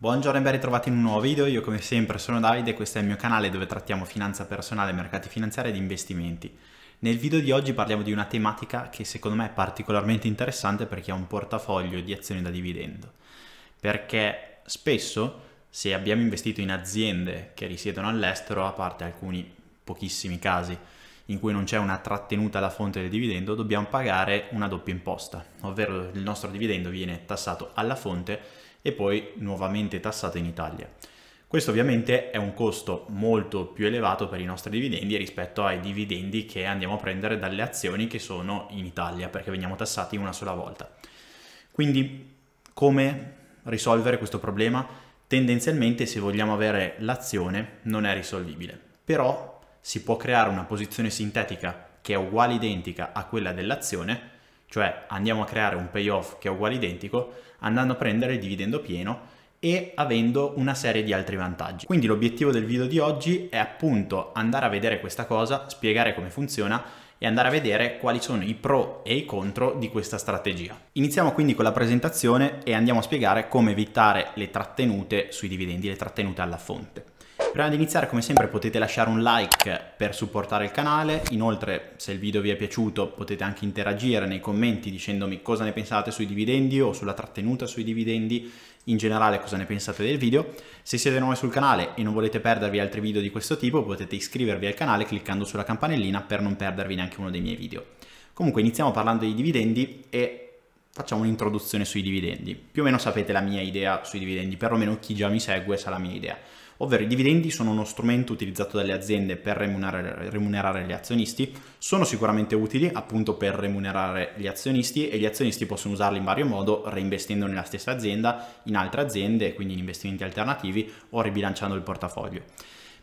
Buongiorno e ben ritrovati in un nuovo video, io come sempre sono Davide e questo è il mio canale dove trattiamo finanza personale, mercati finanziari ed investimenti. Nel video di oggi parliamo di una tematica che secondo me è particolarmente interessante per chi ha un portafoglio di azioni da dividendo, perché spesso se abbiamo investito in aziende che risiedono all'estero, a parte alcuni pochissimi casi in cui non c'è una trattenuta alla fonte del dividendo, dobbiamo pagare una doppia imposta, ovvero il nostro dividendo viene tassato alla fonte e poi nuovamente tassato in Italia. Questo ovviamente è un costo molto più elevato per i nostri dividendi rispetto ai dividendi che andiamo a prendere dalle azioni che sono in Italia perché veniamo tassati una sola volta. Quindi come risolvere questo problema? Tendenzialmente se vogliamo avere l'azione non è risolvibile, però si può creare una posizione sintetica che è uguale identica a quella dell'azione cioè andiamo a creare un payoff che è uguale identico andando a prendere il dividendo pieno e avendo una serie di altri vantaggi. Quindi l'obiettivo del video di oggi è appunto andare a vedere questa cosa, spiegare come funziona e andare a vedere quali sono i pro e i contro di questa strategia. Iniziamo quindi con la presentazione e andiamo a spiegare come evitare le trattenute sui dividendi, le trattenute alla fonte. Prima di iniziare come sempre potete lasciare un like per supportare il canale, inoltre se il video vi è piaciuto potete anche interagire nei commenti dicendomi cosa ne pensate sui dividendi o sulla trattenuta sui dividendi, in generale cosa ne pensate del video. Se siete nuovi sul canale e non volete perdervi altri video di questo tipo potete iscrivervi al canale cliccando sulla campanellina per non perdervi neanche uno dei miei video. Comunque iniziamo parlando dei dividendi e facciamo un'introduzione sui dividendi. Più o meno sapete la mia idea sui dividendi, perlomeno chi già mi segue sa la mia idea ovvero i dividendi sono uno strumento utilizzato dalle aziende per remunerare, remunerare gli azionisti, sono sicuramente utili appunto per remunerare gli azionisti e gli azionisti possono usarli in vario modo, reinvestendo nella stessa azienda, in altre aziende, quindi in investimenti alternativi o ribilanciando il portafoglio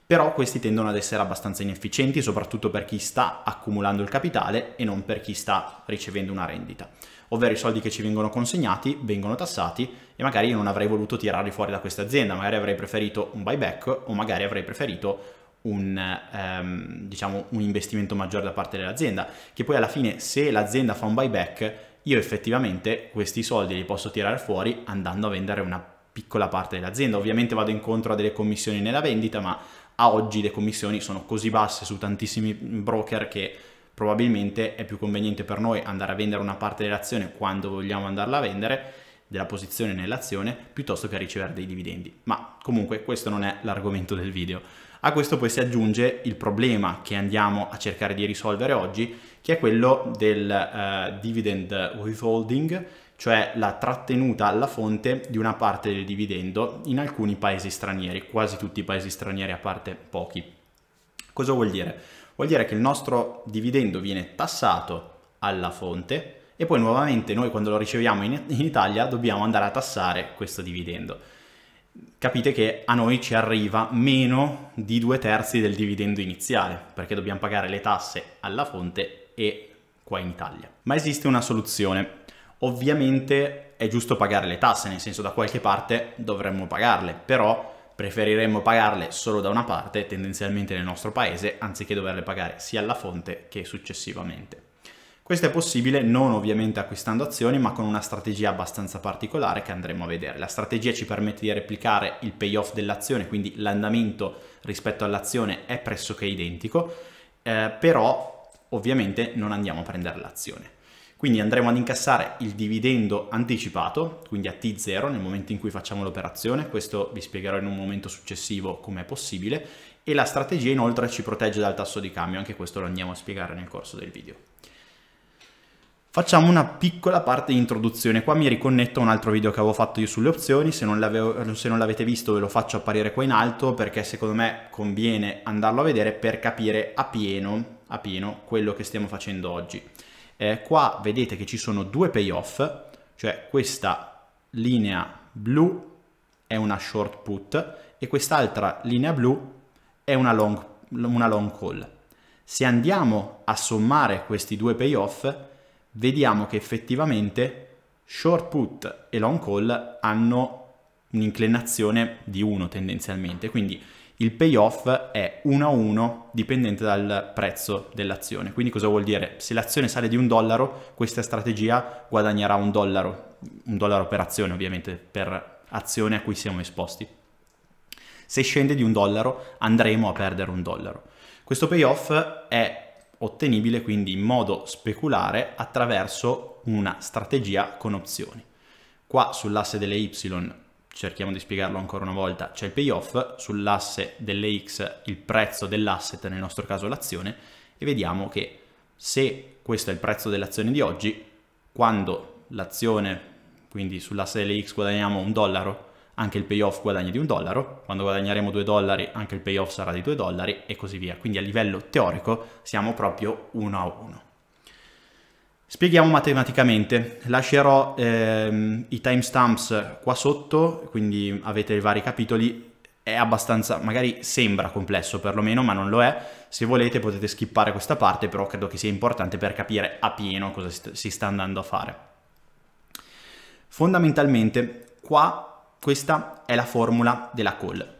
però questi tendono ad essere abbastanza inefficienti, soprattutto per chi sta accumulando il capitale e non per chi sta ricevendo una rendita. Ovvero i soldi che ci vengono consegnati vengono tassati e magari io non avrei voluto tirarli fuori da questa azienda, magari avrei preferito un buyback o magari avrei preferito un, ehm, diciamo, un investimento maggiore da parte dell'azienda, che poi alla fine se l'azienda fa un buyback io effettivamente questi soldi li posso tirare fuori andando a vendere una piccola parte dell'azienda. Ovviamente vado incontro a delle commissioni nella vendita, ma a oggi le commissioni sono così basse su tantissimi broker che probabilmente è più conveniente per noi andare a vendere una parte dell'azione quando vogliamo andarla a vendere, della posizione nell'azione, piuttosto che ricevere dei dividendi. Ma comunque questo non è l'argomento del video. A questo poi si aggiunge il problema che andiamo a cercare di risolvere oggi, che è quello del uh, dividend withholding, cioè la trattenuta alla fonte di una parte del dividendo in alcuni paesi stranieri, quasi tutti i paesi stranieri a parte pochi. Cosa vuol dire? Vuol dire che il nostro dividendo viene tassato alla fonte e poi nuovamente noi quando lo riceviamo in, in Italia dobbiamo andare a tassare questo dividendo. Capite che a noi ci arriva meno di due terzi del dividendo iniziale, perché dobbiamo pagare le tasse alla fonte e qua in Italia. Ma esiste una soluzione Ovviamente è giusto pagare le tasse, nel senso da qualche parte dovremmo pagarle, però preferiremmo pagarle solo da una parte, tendenzialmente nel nostro paese, anziché doverle pagare sia alla fonte che successivamente. Questo è possibile non ovviamente acquistando azioni, ma con una strategia abbastanza particolare che andremo a vedere. La strategia ci permette di replicare il payoff dell'azione, quindi l'andamento rispetto all'azione è pressoché identico, eh, però ovviamente non andiamo a prendere l'azione. Quindi andremo ad incassare il dividendo anticipato, quindi a T0 nel momento in cui facciamo l'operazione, questo vi spiegherò in un momento successivo come è possibile, e la strategia inoltre ci protegge dal tasso di cambio, anche questo lo andiamo a spiegare nel corso del video. Facciamo una piccola parte di introduzione, qua mi riconnetto a un altro video che avevo fatto io sulle opzioni, se non, l'avete visto ve lo faccio apparire qua in alto perché secondo me conviene andarlo a vedere per capire a pieno, a pieno quello che stiamo facendo oggi. Eh, qua vedete che ci sono due payoff, cioè questa linea blu è una short put e quest'altra linea blu è una long, una long call. Se andiamo a sommare questi due payoff, vediamo che effettivamente short put e long call hanno un'inclinazione di 1 tendenzialmente, quindi il payoff è 1 a 1 dipendente dal prezzo dell'azione. Quindi cosa vuol dire? Se l'azione sale di un dollaro, questa strategia guadagnerà un dollaro, un dollaro per azione ovviamente, per azione a cui siamo esposti. Se scende di un dollaro andremo a perdere un dollaro. Questo payoff è ottenibile quindi in modo speculare attraverso una strategia con opzioni. Qua sull'asse delle Y cerchiamo di spiegarlo ancora una volta, c'è il payoff, sull'asse delle X il prezzo dell'asset, nel nostro caso l'azione, e vediamo che se questo è il prezzo dell'azione di oggi, quando l'azione, quindi sull'asse delle X guadagniamo un dollaro, anche il payoff guadagna di un dollaro, quando guadagneremo due dollari anche il payoff sarà di due dollari e così via. Quindi a livello teorico siamo proprio uno a uno. Spieghiamo matematicamente, lascerò ehm, i timestamps qua sotto, quindi avete i vari capitoli, è abbastanza, magari sembra complesso perlomeno, ma non lo è, se volete potete skippare questa parte, però credo che sia importante per capire a pieno cosa si sta andando a fare. Fondamentalmente qua questa è la formula della call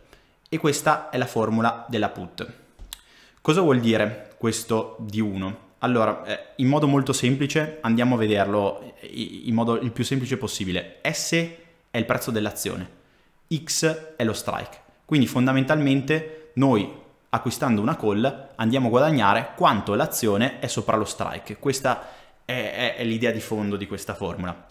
e questa è la formula della put. Cosa vuol dire questo di 1? Allora, eh, in modo molto semplice, andiamo a vederlo eh, in modo il più semplice possibile. S è il prezzo dell'azione, X è lo strike. Quindi fondamentalmente noi acquistando una call andiamo a guadagnare quanto l'azione è sopra lo strike. Questa è, è, è l'idea di fondo di questa formula.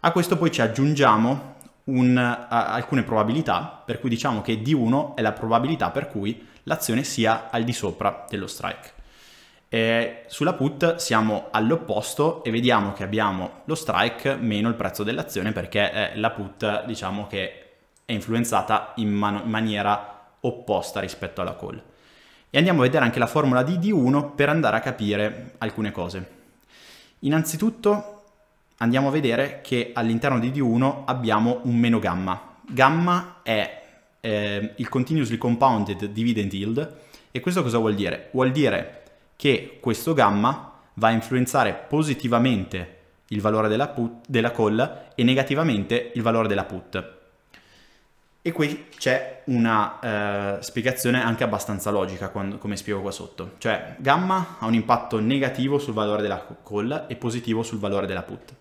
A questo poi ci aggiungiamo un, uh, alcune probabilità, per cui diciamo che D1 è la probabilità per cui l'azione sia al di sopra dello strike. E sulla put siamo all'opposto e vediamo che abbiamo lo strike meno il prezzo dell'azione perché eh, la put diciamo che è influenzata in man- maniera opposta rispetto alla call. E andiamo a vedere anche la formula di D1 per andare a capire alcune cose. Innanzitutto andiamo a vedere che all'interno di D1 abbiamo un meno gamma. Gamma è eh, il continuously compounded dividend yield e questo cosa vuol dire? Vuol dire che questo gamma va a influenzare positivamente il valore della, put, della call e negativamente il valore della put. E qui c'è una eh, spiegazione anche abbastanza logica, quando, come spiego qua sotto. Cioè, gamma ha un impatto negativo sul valore della call e positivo sul valore della put.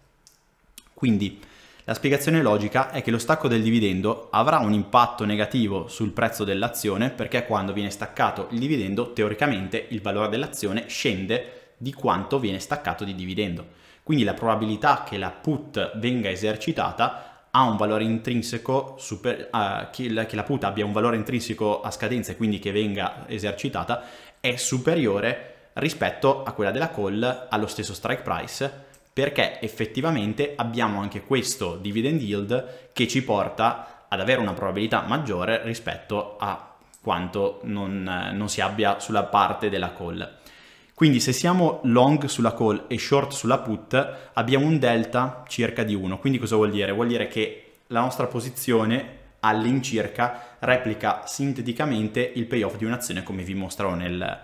Quindi, la spiegazione logica è che lo stacco del dividendo avrà un impatto negativo sul prezzo dell'azione perché quando viene staccato il dividendo teoricamente il valore dell'azione scende di quanto viene staccato di dividendo. Quindi la probabilità che la put venga esercitata ha un valore intrinseco super, uh, che, la, che la put abbia un valore intrinseco a scadenza e quindi che venga esercitata è superiore rispetto a quella della call allo stesso strike price perché effettivamente abbiamo anche questo dividend yield che ci porta ad avere una probabilità maggiore rispetto a quanto non, non si abbia sulla parte della call. Quindi se siamo long sulla call e short sulla put abbiamo un delta circa di 1. Quindi cosa vuol dire? Vuol dire che la nostra posizione all'incirca replica sinteticamente il payoff di un'azione come vi mostravo nel,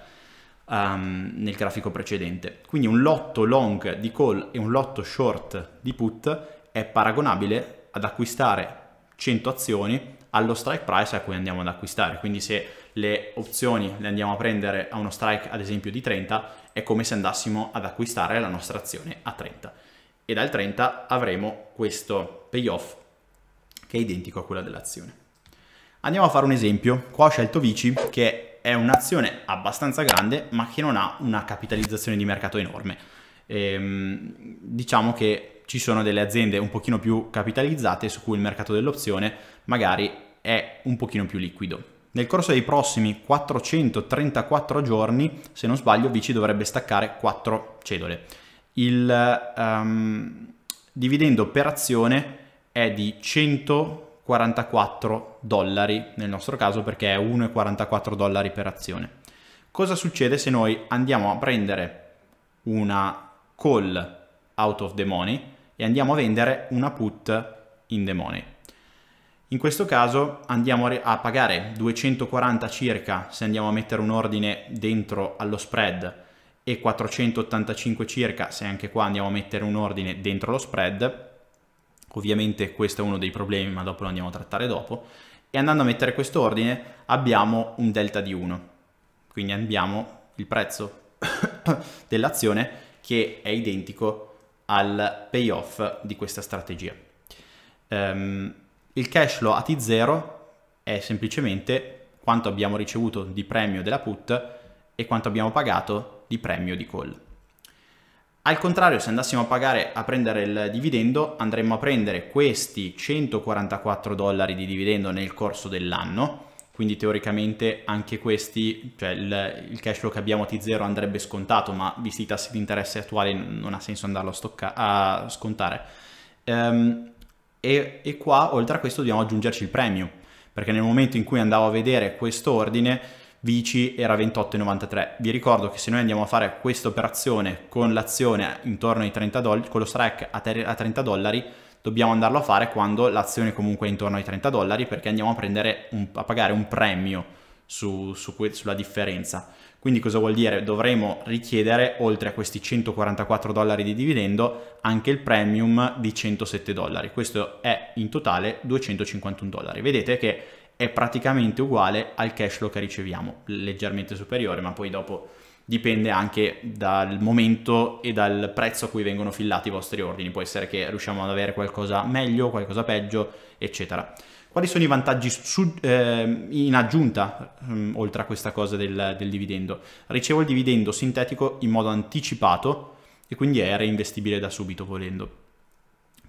um, nel grafico precedente. Quindi un lotto long di call e un lotto short di put è paragonabile ad acquistare 100 azioni allo strike price a cui andiamo ad acquistare. Quindi se le opzioni le andiamo a prendere a uno strike ad esempio di 30 è come se andassimo ad acquistare la nostra azione a 30 e dal 30 avremo questo payoff che è identico a quella dell'azione. Andiamo a fare un esempio. Qua ho scelto Vici che è un'azione abbastanza grande ma che non ha una capitalizzazione di mercato enorme. Ehm, diciamo che ci sono delle aziende un pochino più capitalizzate su cui il mercato dell'opzione magari è un pochino più liquido. Nel corso dei prossimi 434 giorni, se non sbaglio, Vici dovrebbe staccare 4 cedole. Il um, dividendo per azione è di 100 44 dollari, nel nostro caso perché è 1,44 dollari per azione. Cosa succede se noi andiamo a prendere una call out of the money e andiamo a vendere una put in the money? In questo caso andiamo a pagare 240 circa se andiamo a mettere un ordine dentro allo spread e 485 circa se anche qua andiamo a mettere un ordine dentro lo spread Ovviamente questo è uno dei problemi, ma dopo lo andiamo a trattare dopo. E andando a mettere questo ordine abbiamo un delta di 1. Quindi abbiamo il prezzo dell'azione che è identico al payoff di questa strategia. Um, il cash flow a T0 è semplicemente quanto abbiamo ricevuto di premio della put e quanto abbiamo pagato di premio di call. Al contrario, se andassimo a pagare a prendere il dividendo, andremmo a prendere questi 144 dollari di dividendo nel corso dell'anno, quindi teoricamente anche questi, cioè il, il, cash flow che abbiamo T0 andrebbe scontato, ma visti i tassi di interesse attuali non ha senso andarlo a, stocca- a scontare. Um, e, e qua, oltre a questo, dobbiamo aggiungerci il premio. perché nel momento in cui andavo a vedere questo ordine, Vici era 28,93. Vi ricordo che se noi andiamo a fare questa operazione con l'azione intorno ai 30 dollari, con lo strike a, a 30 dollari, dobbiamo andarlo a fare quando l'azione comunque è intorno ai 30 dollari perché andiamo a, prendere un, a pagare un premio su, su sulla differenza. Quindi cosa vuol dire? Dovremo richiedere, oltre a questi 144 dollari di dividendo, anche il premium di 107 dollari. Questo è in totale 251 dollari. Vedete che è praticamente uguale al cash flow che riceviamo, leggermente superiore, ma poi dopo dipende anche dal momento e dal prezzo a cui vengono fillati i vostri ordini, può essere che riusciamo ad avere qualcosa meglio, qualcosa peggio, eccetera. Quali sono i vantaggi su, eh, in aggiunta mh, ehm, oltre a questa cosa del, del dividendo? Ricevo il dividendo sintetico in modo anticipato e quindi è reinvestibile da subito volendo.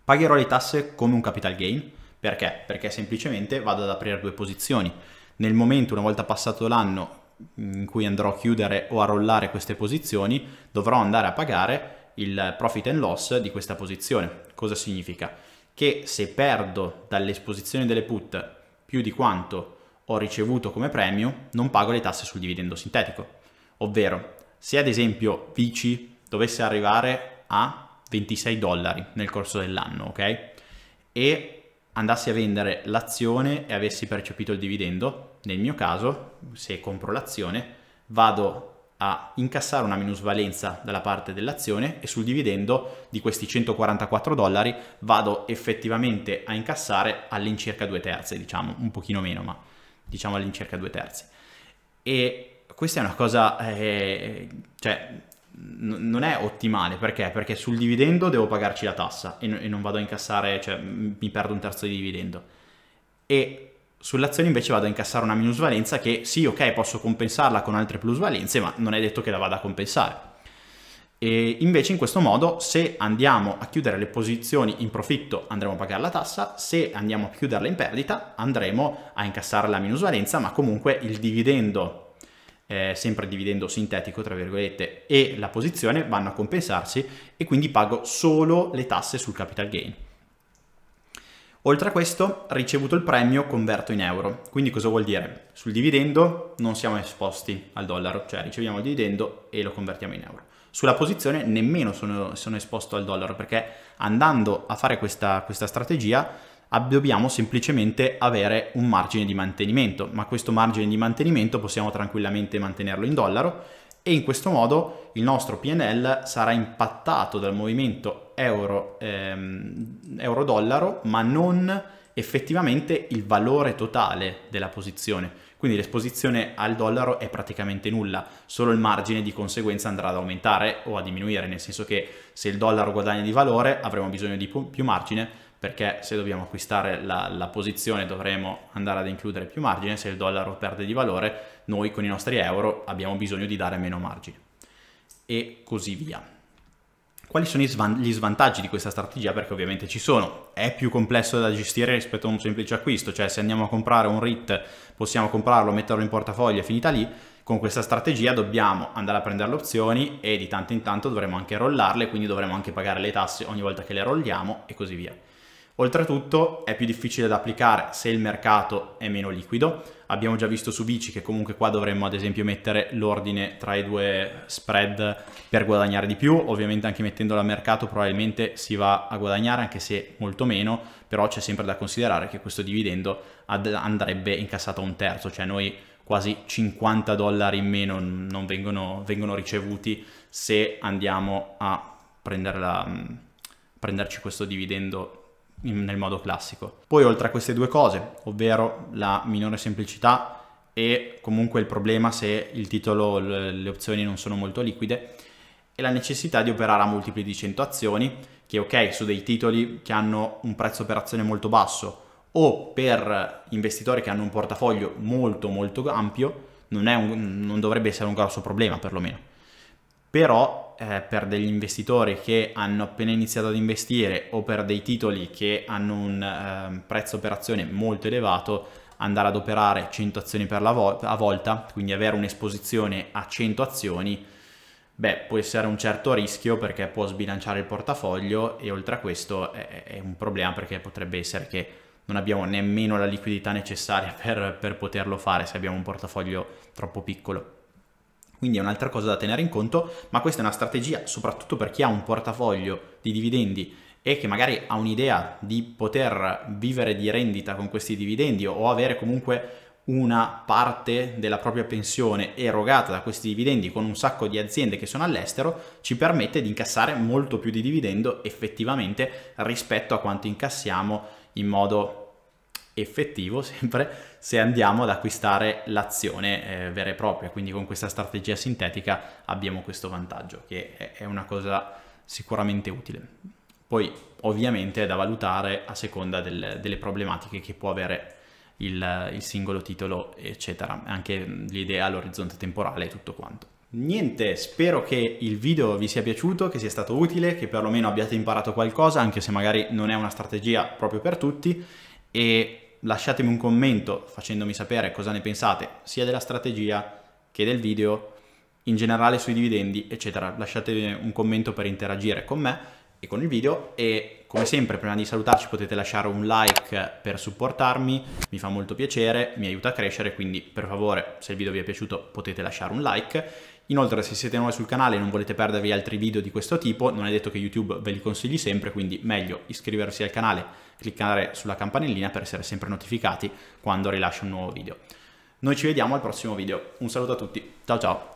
Pagherò le tasse come un capital gain, perché? Perché semplicemente vado ad aprire due posizioni. Nel momento, una volta passato l'anno mm, in cui andrò a chiudere o a rollare queste posizioni, dovrò andare a pagare il profit and loss di questa posizione. Cosa significa? Che se perdo dall'esposizione delle put più di quanto ho ricevuto come premio, non pago le tasse sul dividendo sintetico. Ovvero, se ad esempio Vici dovesse arrivare a 26 dollari nel corso dell'anno, ok? E andassi a vendere l'azione e avessi percepito il dividendo, nel mio caso, se compro l'azione, vado a incassare una minusvalenza dalla parte dell'azione e sul dividendo di questi 144 dollari vado effettivamente a incassare all'incirca due terzi, diciamo, un pochino meno, ma diciamo all'incirca due terzi. E questa è una cosa, eh, cioè, non è ottimale perché? Perché sul dividendo devo pagarci la tassa e, e non vado a incassare, cioè mi perdo un terzo di dividendo. E sull'azione invece vado a incassare una minusvalenza che sì, ok, posso compensarla con altre plusvalenze, ma non è detto che la vada a compensare. E invece in questo modo se andiamo a chiudere le posizioni in profitto andremo a pagare la tassa, se andiamo a chiuderle in perdita andremo a incassare la minusvalenza, ma comunque il dividendo eh, sempre dividendo sintetico tra virgolette, e la posizione vanno a compensarsi e quindi pago solo le tasse sul capital gain. Oltre a questo, ricevuto il premio, converto in euro. Quindi cosa vuol dire? Sul dividendo non siamo esposti al dollaro, cioè riceviamo il dividendo e lo convertiamo in euro. Sulla posizione nemmeno sono, sono esposto al dollaro perché andando a fare questa, questa strategia dobbiamo semplicemente avere un margine di mantenimento, ma questo margine di mantenimento possiamo tranquillamente mantenerlo in dollaro e in questo modo il nostro PNL sarà impattato dal movimento euro, ehm, euro-dollaro, ma non effettivamente il valore totale della posizione. Quindi l'esposizione al dollaro è praticamente nulla, solo il margine di conseguenza andrà ad aumentare o a diminuire, nel senso che se il dollaro guadagna di valore avremo bisogno di più margine, perché se dobbiamo acquistare la, la, posizione dovremo andare ad includere più margine, se il dollaro perde di valore noi con i nostri euro abbiamo bisogno di dare meno margine e così via. Quali sono gli svantaggi di questa strategia? Perché ovviamente ci sono, è più complesso da gestire rispetto a un semplice acquisto, cioè se andiamo a comprare un RIT possiamo comprarlo, metterlo in portafoglio e finita lì, con questa strategia dobbiamo andare a prendere le opzioni e di tanto in tanto dovremo anche rollarle, quindi dovremo anche pagare le tasse ogni volta che le rolliamo e così via. Oltretutto è più difficile da applicare se il mercato è meno liquido. Abbiamo già visto su Bici che comunque qua dovremmo ad esempio mettere l'ordine tra i due spread per guadagnare di più. Ovviamente anche mettendolo a mercato probabilmente si va a guadagnare anche se molto meno, però c'è sempre da considerare che questo dividendo andrebbe incassato a un terzo, cioè noi quasi 50 dollari in meno non vengono, vengono ricevuti se andiamo a, la, a prenderci questo dividendo nel modo classico. Poi oltre a queste due cose, ovvero la minore semplicità e comunque il problema se il titolo, le opzioni non sono molto liquide, e la necessità di operare a multipli di 100 azioni, che ok, su dei titoli che hanno un prezzo per azione molto basso o per investitori che hanno un portafoglio molto molto ampio, non, un, non dovrebbe essere un grosso problema perlomeno. Però eh, per degli investitori che hanno appena iniziato ad investire o per dei titoli che hanno un eh, prezzo operazione molto elevato, andare ad operare 100 azioni per la vo- a volta, quindi avere un'esposizione a 100 azioni, beh, può essere un certo rischio perché può sbilanciare il portafoglio e oltre a questo è, è un problema perché potrebbe essere che non abbiamo nemmeno la liquidità necessaria per, per poterlo fare se abbiamo un portafoglio troppo piccolo quindi è un'altra cosa da tenere in conto, ma questa è una strategia soprattutto per chi ha un portafoglio di dividendi e che magari ha un'idea di poter vivere di rendita con questi dividendi o avere comunque una parte della propria pensione erogata da questi dividendi con un sacco di aziende che sono all'estero ci permette di incassare molto più di dividendo effettivamente rispetto a quanto incassiamo in modo effettivo sempre se andiamo ad acquistare l'azione eh, vera e propria. Quindi con questa strategia sintetica abbiamo questo vantaggio che è una cosa sicuramente utile. Poi ovviamente è da valutare a seconda del, delle problematiche che può avere il, il singolo titolo, eccetera, anche l'idea, l'orizzonte temporale e tutto quanto. Niente, spero che il video vi sia piaciuto, che sia stato utile, che perlomeno abbiate imparato qualcosa, anche se magari non è una strategia proprio per tutti e lasciatemi un commento facendomi sapere cosa ne pensate sia della strategia che del video, in generale sui dividendi, eccetera. lasciatemi un commento per interagire con me e con il video e come sempre prima di salutarci potete lasciare un like per supportarmi, mi fa molto piacere, mi aiuta a crescere, quindi per favore se il video vi è piaciuto potete lasciare un like Inoltre se siete nuovi sul canale e non volete perdervi altri video di questo tipo, non è detto che YouTube ve li consigli sempre, quindi meglio iscriversi al canale, cliccare sulla campanellina per essere sempre notificati quando rilascio un nuovo video. Noi ci vediamo al prossimo video, un saluto a tutti, ciao ciao!